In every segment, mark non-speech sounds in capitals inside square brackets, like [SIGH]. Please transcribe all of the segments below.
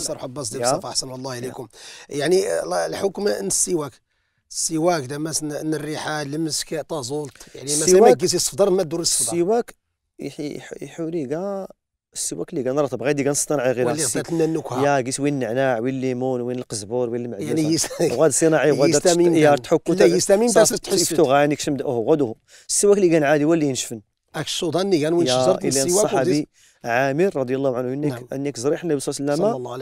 الصراحه ديال بصف احسن الله اليكم يعني الحكم السواك السواك دابا الريحه المسك طازولت يعني مثلا ما كيسي الصفدر ما دور الصفدر السواك يحوري كاع السواك اللي كنرى تبغي دي كنصنع غير السواك لنا النكهه يا كيس وين النعناع وين الليمون وين القزبور وين المعدن يعني غاد صناعي غاد يستمين تحك يستمين تحس تحس غاني كشمد اوه السواك اللي كان عادي هو اللي ينشفن اكشو ظنيا وين شجرت الى الصحابي عامر رضي الله عنه انك نعم. انك زريح النبي صلى الله عليه وسلم صلى الله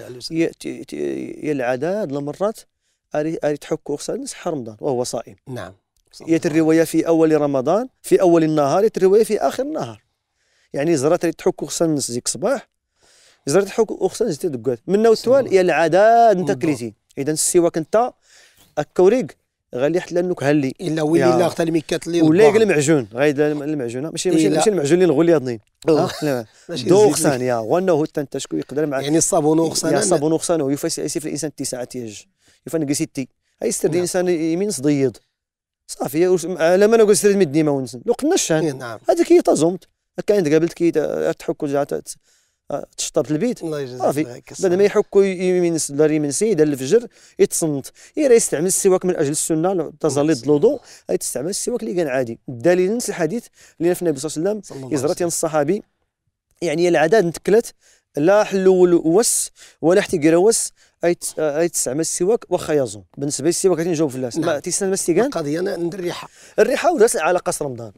عليه وسلم المرات اري تحكو خصها نصح رمضان وهو صائم نعم يات الروايه في اول رمضان في اول النهار يات الروايه في اخر النهار يعني زرات اللي تحكو خصها نص ديك الصباح زرات تحكو خصها نص ديك من نوتوال يا العداد انت كريتي اذا السواك انت اكوريك غالي حتى لانك هلي الا ويلي لا حتى الميكات اللي ولا ياك المعجون غير المعجونه ماشي ماشي ماشي المعجون اللي نغول يضني دو غسان يا وانه تنتشكو يقدر معك يعني الصابون غسان يا الصابون هو يفسي في الانسان التسعه تيج يفن قسيتي اي سر الانسان نعم. يمين صديد صافي على ما نقول سرد مدني ما ونسن لو قلنا الشان إيه، نعم. هذيك هي تزمت كاين قابلت كي تحك آه، تشطبت البيت الله يجازيك بدا ما يحك يمين دار من سيد الفجر يتصنت راه يستعمل السواك من اجل السنه تزليط الوضوء تستعمل السواك اللي كان عادي الدليل نفس الحديث اللي في النبي صلى الله عليه وسلم يزرات الصحابي يعني العداد نتكلت لا حلول وس ولا احتقر وس آه، تستعمل السواك واخا يزون بالنسبه للسواك غادي نجاوب في الناس ما نعم. تيستعمل السيكان القضيه ندير الريحه الريحه ودرس علاقه رمضان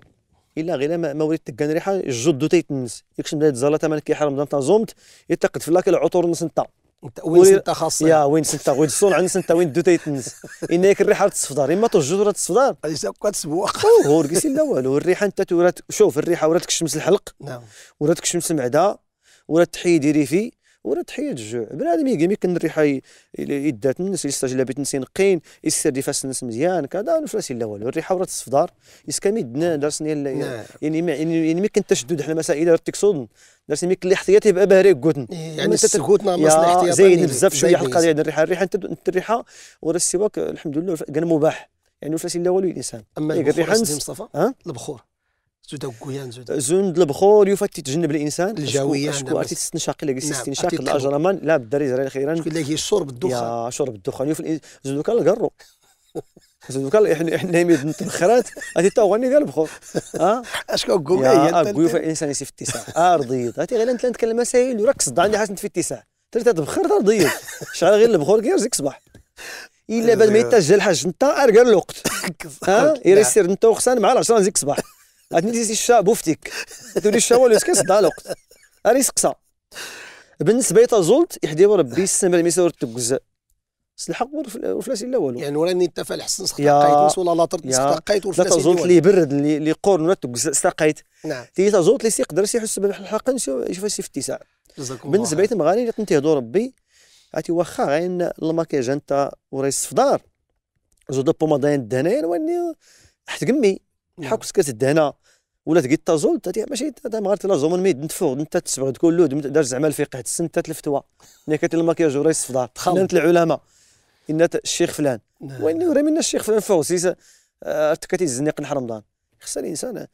الا غير ما وريت كان ريحه الجدو تيتنس يكشم دايت زالا كي كيحرم دانتا زومت يتقد فلاك العطور نتا وين سنتا خاصه يا وين سنتا وين الصون عند سنتا وين دو تيتنس [LAUGHS] ان هيك الريحه تصفدار اما توجد ولا تصفدار كات تسبوق هو رقصي لا والو الريحه انت تورات شوف الريحه وراتك الشمس الحلق نعم وراتك الشمس المعده ولا تحيدي ريفي وراه تحيد الجوع بنادم يقيم يكن الريحه يدات الناس يستجلى بيت نسين قين يسير دي فاس الناس مزيان كذا وفاس لا والو الريحه وراه تصفدار يدنا دنا دارسني نعم. يعني, يعني يعني ما كنت تشدد حنا مسائل تكسودن درس ميك الاحتياطي يبقى بهري قوتن إيه، يعني سكوتنا مصلحه احتياطي زين بزاف شويه حق ديال الريحه الريحه انت الريحه ورا السواك الحمد لله كان مباح يعني فاس لا والو الانسان اما إيه، البخور الريحه مصطفى البخور زود زود زود البخور يوفا تتجنب الانسان الجويه شكون عرفتي تستنشق الا قلتي استنشاق الاجرمان لا بالدري جرى خيرا شكون اللي هي شرب الدخان يا شرب الدخان يوفا زود كان القرو زود كان احنا احنا يميد نتبخرات هذه تا غني ديال البخور ها اشكون قوي يا قوي الانسان يسي في اتساع ارضيض غادي غير انت نتكلم مسائل وراك صدع عندي حاجه في اتساع تري تبخر ترضيض شعل غير البخور كير زيك صباح الا بعد ما يتسجل الحاج انت ارقى الوقت [LAUGHS] ها نعم. يرسير انت وخصان مع العشره نزيد الصباح غادي الشا بوفتيك تولي الشاوه لو سكيس الوقت اري سقسا بالنسبه لتازولت يحدي ربي السمر ميسور تكز الحق وفلاس الا والو يعني وراني انت فالحسن سقاقيت ولا لاطر سقاقيت وفلاس تازولت اللي يبرد اللي قرن ولا تكز سقاقيت نعم تي تازولت اللي يقدر يحس بالحق يشوف في اتساع بالنسبه للمغاربه اللي تنتهضوا ربي عرفتي واخا غير الماكياج انت وريس فدار زود بومادين الدهنين واني حتقمي الحكس نعم. ولات ولا تازول ماشي غير لا زومون ميد نتفوغ انت تسبغ لود دار زعما الفقه تسن تات الفتوى ملي الماكياج وراه الصفدار انت العلماء ان الشيخ فلان نعم. وين راه من الشيخ فلان فوسيس آه، كتيزنيق رمضان خص الانسان